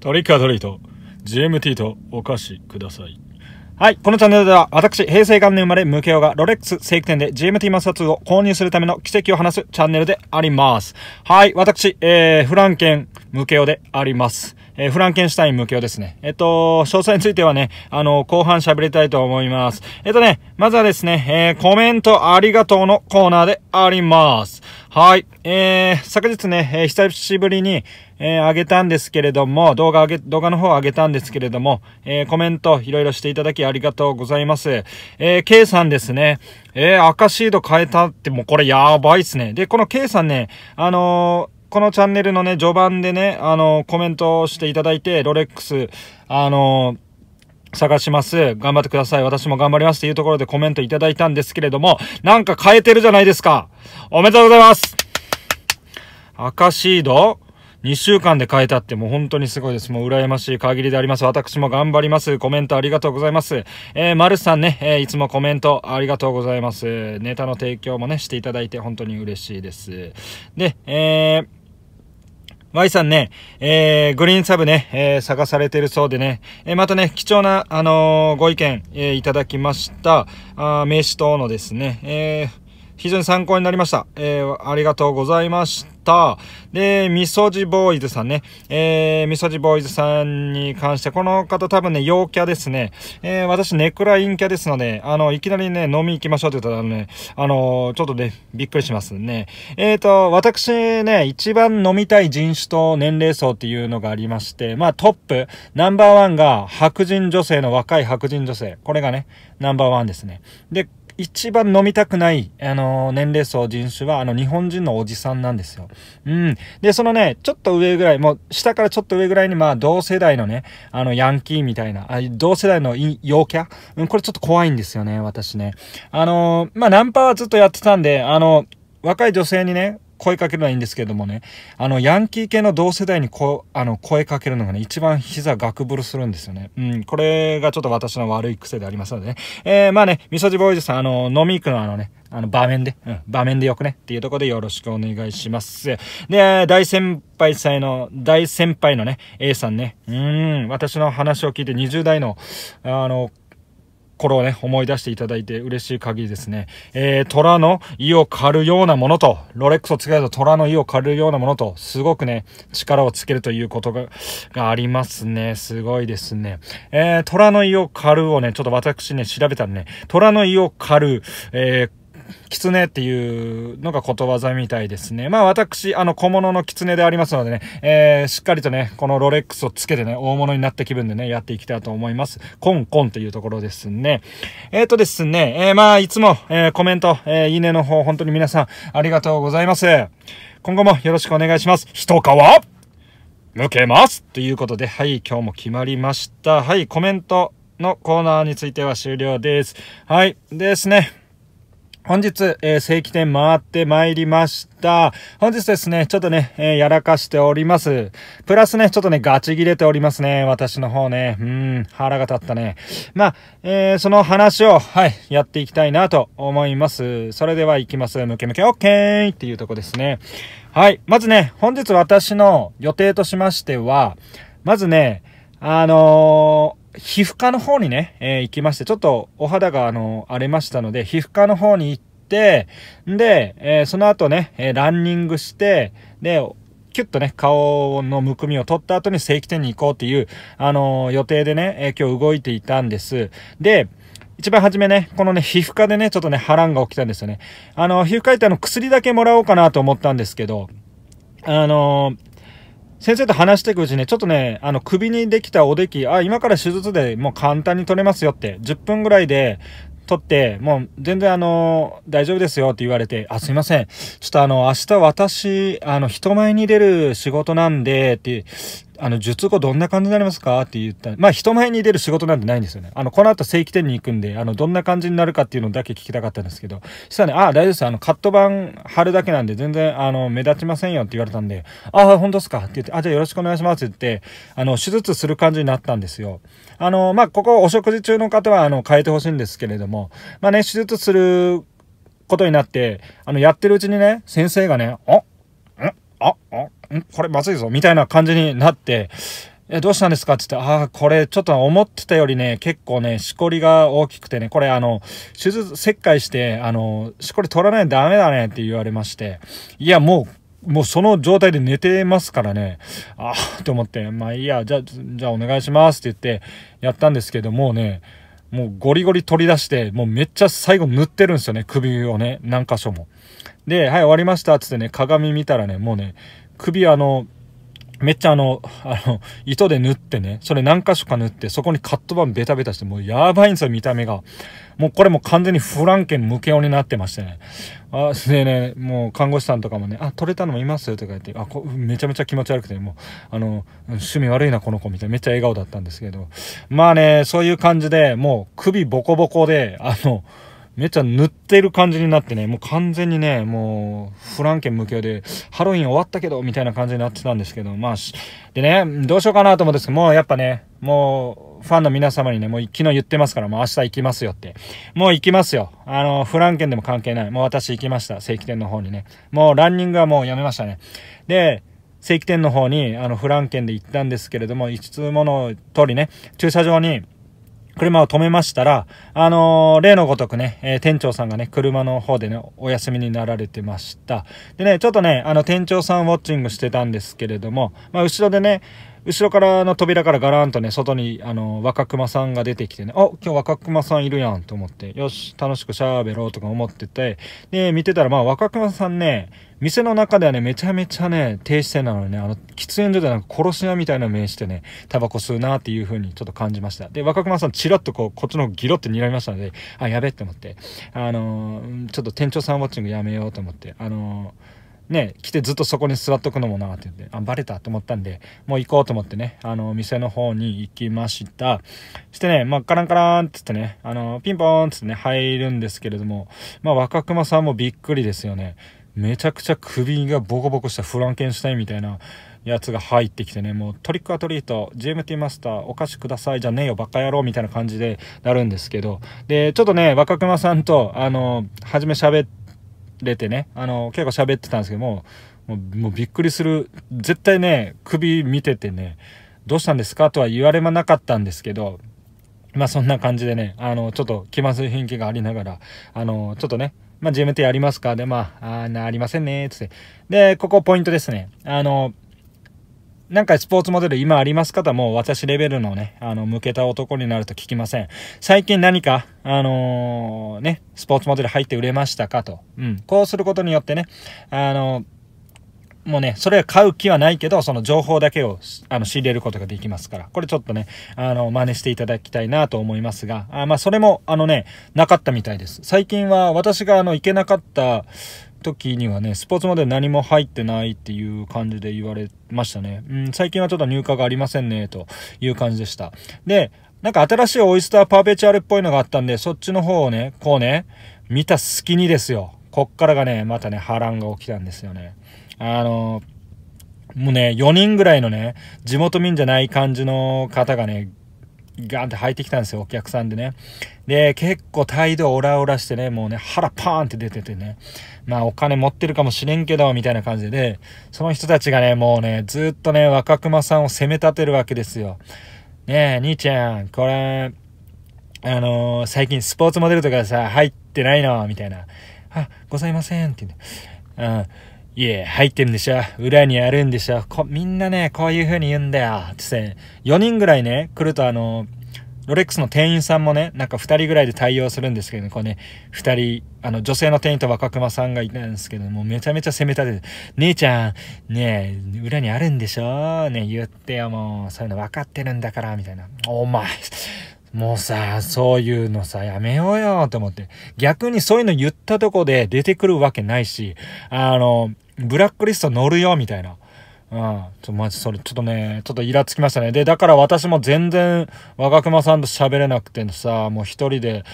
トリックアトリート、GMT とお菓子ください。はい。このチャンネルでは、私、平成元年生まれ、無形がロレックス正規店で GMT マスター2を購入するための奇跡を話すチャンネルであります。はい。私、えー、フランケンケオであります。えー、フランケンシュタイン無形ですね。えっと、詳細についてはね、あの、後半喋りたいと思います。えっとね、まずはですね、えー、コメントありがとうのコーナーであります。はい。えー、昨日ね、えー、久しぶりに、えー、あげたんですけれども、動画あげ、動画の方あげたんですけれども、えー、コメントいろいろしていただきありがとうございます。えー、K さんですね。えー、赤シード変えたってもうこれやばいっすね。で、この K さんね、あのこのチャンネルのね、序盤でね、あのコメントをしていただいて、ロレックス、あの探します。頑張ってください。私も頑張ります。というところでコメントいただいたんですけれども、なんか変えてるじゃないですか。おめでとうございます赤シード2週間で変えたってもう本当にすごいです。もう羨ましい限りであります。私も頑張ります。コメントありがとうございます。えー、マルさんね、えー、いつもコメントありがとうございます。ネタの提供もね、していただいて本当に嬉しいです。で、えー Y さんね、えー、グリーンサブね、えー、探されてるそうでね、えー、またね、貴重な、あのー、ご意見、えー、いただきました、あ名刺等のですね、えー、非常に参考になりました。えー、ありがとうございました。で、みそじボーイズさんね。えー、みそじボーイズさんに関して、この方多分ね、陽キャですね。えー、私、ネクラインキャですので、あの、いきなりね、飲み行きましょうって言ったらね、あのー、ちょっとね、びっくりしますね。えっ、と、私ね、一番飲みたい人種と年齢層っていうのがありまして、まあ、トップ、ナンバーワンが白人女性の若い白人女性。これがね、ナンバーワンですね。で、一番飲みたくない、あの、年齢層、人種は、あの、日本人のおじさんなんですよ。うん。で、そのね、ちょっと上ぐらい、もう、下からちょっと上ぐらいに、まあ、同世代のね、あの、ヤンキーみたいな、あ同世代の陽キャ、うん、これちょっと怖いんですよね、私ね。あの、まあ、ナンパはずっとやってたんで、あの、若い女性にね、声かけるのはいいんですけどもね、あの、ヤンキー系の同世代にこあの声かけるのがね、一番膝ガクブルするんですよね。うん、これがちょっと私の悪い癖でありますのでね。えー、まあね、みそじボーイズさん、あの、飲み行くのあのね、あの、場面で、うん、場面でよくね、っていうとこでよろしくお願いします。で、大先輩さの、大先輩のね、A さんね、うん、私の話を聞いて20代の、あの、これをね、思い出していただいて嬉しい限りですね。えー、虎の意を狩るようなものと、ロレックスを付けると虎の意を狩るようなものと、すごくね、力をつけるということが、がありますね。すごいですね。えー、虎の意を狩るをね、ちょっと私ね、調べたらね、虎の意を狩る、えー狐っていうのがことわざみたいですね。まあ私、あの小物の狐でありますのでね、えー、しっかりとね、このロレックスをつけてね、大物になった気分でね、やっていきたいと思います。コンコンっていうところですね。えっ、ー、とですね、えー、まあいつも、えー、コメント、えー、いいねの方、本当に皆さんありがとうございます。今後もよろしくお願いします。一皮抜けますということで、はい、今日も決まりました。はい、コメントのコーナーについては終了です。はい、ですね。本日、えー、正規店回って参りました。本日ですね、ちょっとね、えー、やらかしております。プラスね、ちょっとね、ガチ切れておりますね。私の方ね。うん、腹が立ったね。まあ、えー、その話を、はい、やっていきたいなと思います。それでは行きます。ムケムケオッケーっていうとこですね。はい。まずね、本日私の予定としましては、まずね、あの皮膚科の方にね、えー、行きまして、ちょっとお肌が、あの、荒れましたので、皮膚科の方に行って、で、えー、その後ね、えランニングして、で、キュッとね、顔のむくみを取った後に正規店に行こうっていう、あのー、予定でね、えー、今日動いていたんです。で、一番初めね、このね、皮膚科でね、ちょっとね、波乱が起きたんですよね。あの皮膚科行ってあの、薬だけもらおうかなと思ったんですけど、あのー、先生と話していくうちに、ちょっとね、あの、首にできたおでき、あ、今から手術でもう簡単に取れますよって、10分ぐらいで取って、もう全然あの、大丈夫ですよって言われて、あ、すいません。ちょっとあの、明日私、あの、人前に出る仕事なんで、って、あの、術後どんな感じになりますかって言ったまあ、人前に出る仕事なんてないんですよね。あの、この後正規店に行くんで、あの、どんな感じになるかっていうのだけ聞きたかったんですけど、したらね、ああ、大丈夫です。あの、カット版貼るだけなんで、全然、あの、目立ちませんよって言われたんで、ああ、本当ですかって言って、あ、じゃあよろしくお願いしますって言って、あの、手術する感じになったんですよ。あの、まあ、ここお食事中の方は、あの、変えてほしいんですけれども、まあね、手術することになって、あの、やってるうちにね、先生がね、ああ、あ、んこれまずいぞ、みたいな感じになって、え、どうしたんですかって言って、ああ、これちょっと思ってたよりね、結構ね、しこりが大きくてね、これあの、手術、切開して、あの、しこり取らないとダメだねって言われまして、いや、もう、もうその状態で寝てますからね、ああ、と思って、まあいいや、じゃあ、じゃあお願いしますって言ってやったんですけど、もうね、もうゴリゴリ取り出して、もうめっちゃ最後塗ってるんですよね、首をね、何箇所も。で、はい、終わりましたっつってね、鏡見たらね、もうね、首あの、めっちゃあの、あの、糸で縫ってね、それ何箇所か縫って、そこにカット板ベタベタして、もうやばいんですよ、見た目が。もうこれもう完全にフランケン無形になってましてね。あ、でね、もう看護師さんとかもね、あ、取れたのもいますよとか言って、あこ、めちゃめちゃ気持ち悪くて、もう、あの、趣味悪いな、この子みたいな、めっちゃ笑顔だったんですけど。まあね、そういう感じで、もう首ボコボコで、あの、めっちゃ塗ってる感じになってね、もう完全にね、もう、フランケン無形で、ハロウィン終わったけど、みたいな感じになってたんですけど、まあ、し、でね、どうしようかなと思うんですけど、もうやっぱね、もう、ファンの皆様にね、もう昨日言ってますから、もう明日行きますよって。もう行きますよ。あの、フランケンでも関係ない。もう私行きました。正規店の方にね。もうランニングはもうやめましたね。で、正規店の方に、あの、フランケンで行ったんですけれども、5つもの通りね、駐車場に、車を止めましたら、あのー、例のごとくね、えー、店長さんがね、車の方でね、お休みになられてました。でね、ちょっとね、あの、店長さんウォッチングしてたんですけれども、まあ、後ろでね、後ろからの扉からガランとね、外に、あの、若熊さんが出てきてね、あ、今日若熊さんいるやんと思って、よし、楽しく喋ろうとか思ってて、で、見てたら、まあ、若熊さんね、店の中ではね、めちゃめちゃね、低姿勢なのにね、あの、喫煙所でなんか殺し屋みたいな目してね、タバコ吸うなっていう風にちょっと感じました。で、若熊さん、チラッとこう、こっちのギロって睨みましたので、あ、やべって思って、あのー、ちょっと店長さんウォッチングやめようと思って、あのーね、来てずっとそこに座っとくのもなって言って、あ、バレたと思ったんで、もう行こうと思ってね、あの、店の方に行きました。してね、まあ、カランカランっつってね、あの、ピンポーンっつってね、入るんですけれども、まあ、若熊さんもびっくりですよね。めちゃくちゃ首がボコボコしたフランケンシュタインみたいなやつが入ってきてね、もうトリックアトリート、GMT マスター、お菓子ください、じゃねえよ、バカ野郎みたいな感じでなるんですけど、で、ちょっとね、若熊さんと、あの、初め喋って、れてね、あの、結構喋ってたんですけども、もうびっくりする。絶対ね、首見ててね、どうしたんですかとは言われもなかったんですけど、まあそんな感じでね、あの、ちょっと気まずい雰囲気がありながら、あの、ちょっとね、まあ GMT やりますかで、まあ、あなりませんね、つって。で、ここポイントですね。あの、なんかスポーツモデル今あります方も私レベルのね、あの、向けた男になると聞きません。最近何か、あのー、ね、スポーツモデル入って売れましたかと。うん。こうすることによってね、あのー、もうね、それは買う気はないけど、その情報だけをあの仕入れることができますから、これちょっとね、あの、真似していただきたいなと思いますが、あまあ、それも、あのね、なかったみたいです。最近は私があの、行けなかった、時にはね、スポーツまで何も入ってないっていう感じで言われましたね。うん、最近はちょっと入荷がありませんね、という感じでした。で、なんか新しいオイスターパーペチュアルっぽいのがあったんで、そっちの方をね、こうね、見た隙にですよ。こっからがね、またね、波乱が起きたんですよね。あのもうね、4人ぐらいのね、地元民じゃない感じの方がね、ガンって入ってきたんですよ、お客さんでね。で、結構態度オラオラしてね、もうね、腹パーンって出ててね、まあお金持ってるかもしれんけど、みたいな感じで、その人たちがね、もうね、ずっとね、若熊さんを責め立てるわけですよ。ねえ、兄ちゃん、これ、あのー、最近スポーツモデルとかさ、入ってないのみたいな。あ、ございませんって言って。うん。いえ、入ってるんでしょ裏にあるんでしょこみんなね、こういう風に言うんだよ。つって、ね、4人ぐらいね、来るとあの、ロレックスの店員さんもね、なんか2人ぐらいで対応するんですけどね、こうね、2人、あの、女性の店員と若熊さんがいたんですけど、もうめちゃめちゃ責め立てて、姉ちゃん、ねえ、裏にあるんでしょね言ってよ、もう、そういうの分かってるんだから、みたいな。お前、もうさ、そういうのさ、やめようよ、と思って。逆にそういうの言ったとこで出てくるわけないし、あの、ブラックリスト乗るよみたいなうん。ちょ、まじ、それ、ちょっとね、ちょっとイラつきましたね。で、だから私も全然、若熊さんと喋れなくてさ、もう一人で、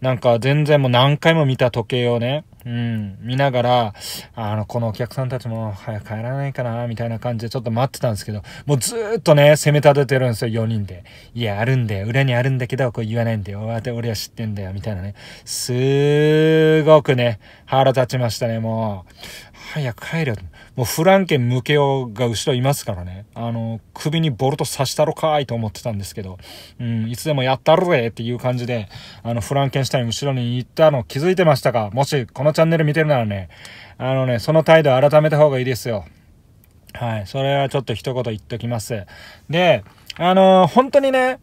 なんか全然もう何回も見た時計をね、うん、見ながら、あの、このお客さんたちも早く帰らないかな、みたいな感じでちょっと待ってたんですけど、もうずっとね、攻め立ててるんですよ、4人で。いや、あるんだよ、裏にあるんだけど、こう言わないんだよ、俺は知ってんだよ、みたいなね。すーごくね、腹立ちましたね、もう。早く帰る。もうフランケン向けようが後ろいますからね。あの、首にボルト刺したろかいと思ってたんですけど、うん、いつでもやったるぜっていう感じで、あの、フランケンシュタイン後ろに行ったの気づいてましたかもし、このチャンネル見てるならね、あのね、その態度改めた方がいいですよ。はい。それはちょっと一言言っときます。で、あのー、本当にね、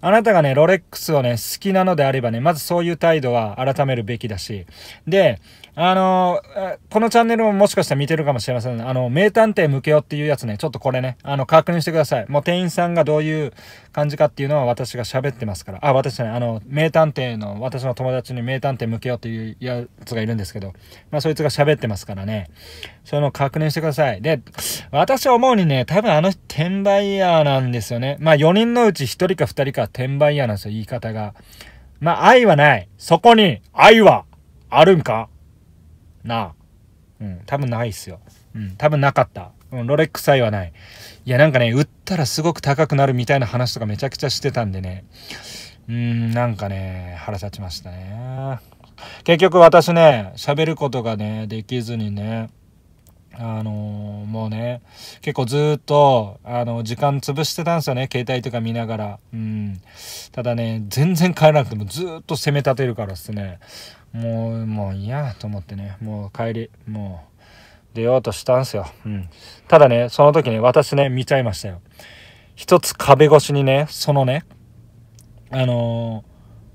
あなたがね、ロレックスをね、好きなのであればね、まずそういう態度は改めるべきだし、で、あのー、このチャンネルももしかしたら見てるかもしれません、ね。あの、名探偵向けよっていうやつね、ちょっとこれね、あの、確認してください。もう店員さんがどういう感じかっていうのは私が喋ってますから。あ、私ね、あの、名探偵の、私の友達に名探偵向けよっていうやつがいるんですけど、まあそいつが喋ってますからね、その確認してください。で、私は思うにね、多分あの転売ヤーなんですよね。まあ4人のうち1人か2人か転売ヤーなんですよ、言い方が。まあ愛はない。そこに愛はあるんかなあ。うん、多分ないっすよ。うん、多分なかった。うん、ロレックス愛はない。いや、なんかね、売ったらすごく高くなるみたいな話とかめちゃくちゃしてたんでね。うん、なんかね、腹立ちましたね。結局私ね、喋ることがね、できずにね、あのー、もうね、結構ずっと、あの、時間潰してたんですよね、携帯とか見ながら。うん。ただね、全然帰らなくてもずっと攻め立てるからっすね。もうもういいやと思ってねもう帰りもう出ようとしたんすよ、うん、ただねその時ね私ね見ちゃいましたよ一つ壁越しにねそのねあの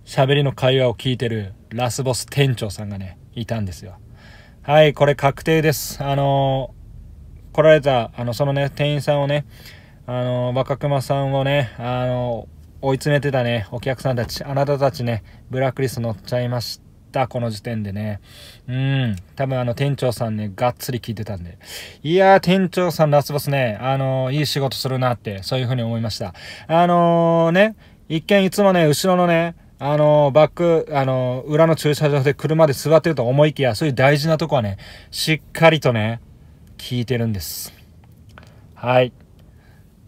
喋、りの会話を聞いてるラスボス店長さんがねいたんですよはいこれ確定ですあのー、来られたあのそのね店員さんをねあのー、若熊さんをねあの追い詰めてたねお客さんたちあなたたちねブラックリスト乗っちゃいました、この時点でね。うん。多分あの店長さんね、がっつり聞いてたんで。いやー、店長さんラスボスね、あのー、いい仕事するなって、そういう風に思いました。あのー、ね、一見いつもね、後ろのね、あのー、バック、あの裏の駐車場で車で座ってると思いきや、そういう大事なとこはね、しっかりとね、聞いてるんです。はい。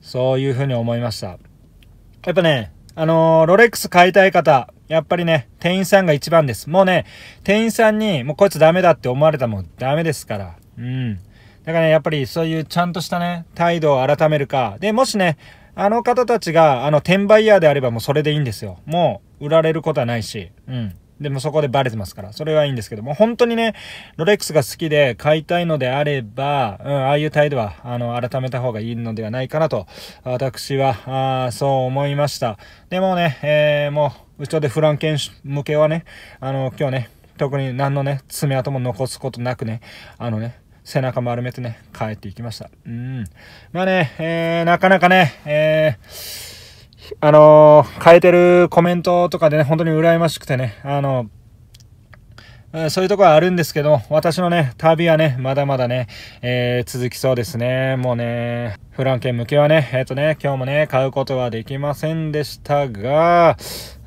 そういう風に思いました。やっぱね、あのロレックス買いたい方、やっぱりね、店員さんが一番です。もうね、店員さんに、もうこいつダメだって思われたもんダメですから。うん。だからね、やっぱりそういうちゃんとしたね、態度を改めるか。で、もしね、あの方たちが、あの、転売ヤーであればもうそれでいいんですよ。もう、売られることはないし。うん。でもそこでバレてますから、それはいいんですけども、本当にね、ロレックスが好きで買いたいのであれば、うん、ああいう態度は、あの、改めた方がいいのではないかなと、私は、あそう思いました。でもね、えー、もう、うちでフランケン向けはね、あの、今日ね、特に何のね、爪痕も残すことなくね、あのね、背中丸めてね、帰っていきました。うん。まあね、えー、なかなかね、えー、あのー、変えてるコメントとかでね、本当に羨ましくてね、あのーそういうとこはあるんですけど、私のね、旅はね、まだまだね、えー、続きそうですね。もうね、フランケン向けはね、えっ、ー、とね、今日もね、買うことはできませんでしたが、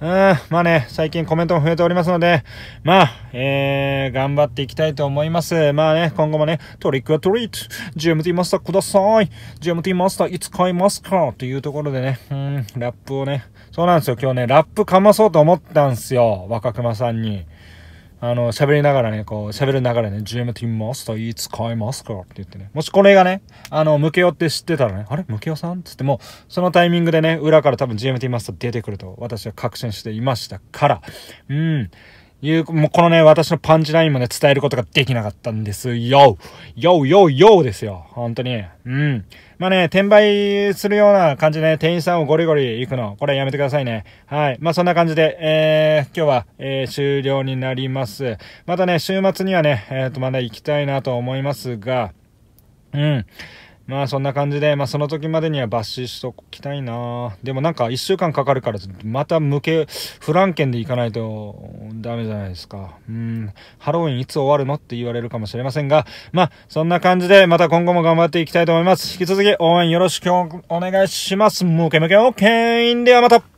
うん、まあね、最近コメントも増えておりますので、まあ、えー、頑張っていきたいと思います。まあね、今後もね、トリックはトリート、GMT マスターください、GMT マスターいつ買いますかというところでね、うん、ラップをね、そうなんですよ、今日ね、ラップかまそうと思ったんすよ、若熊さんに。あの、喋りながらね、こう、喋るながらね、GMT マスターいつ買いますかって言ってね。もしこれがね、あの、ムケオって知ってたらね、あれムケオさんつっても、そのタイミングでね、裏から多分 GMT マスター出てくると私は確信していましたから、うん。いう、もうこのね、私のパンチラインもね、伝えることができなかったんですよ。よ、よ、よですよ。本当に。うん。まあね、転売するような感じで、ね、店員さんをゴリゴリ行くの。これやめてくださいね。はい。まあそんな感じで、えー、今日は、えー、終了になります。またね、週末にはね、えっ、ー、と、まだ行きたいなと思いますが、うん。まあそんな感じで、まあその時までには抜歯しときたいなでもなんか1週間かかるから、また向け、フランケンで行かないとダメじゃないですか。うん、ハロウィンいつ終わるのって言われるかもしれませんが、まあそんな感じで、また今後も頑張っていきたいと思います。引き続き応援よろしくお願いします。ムケムケオッケーではまた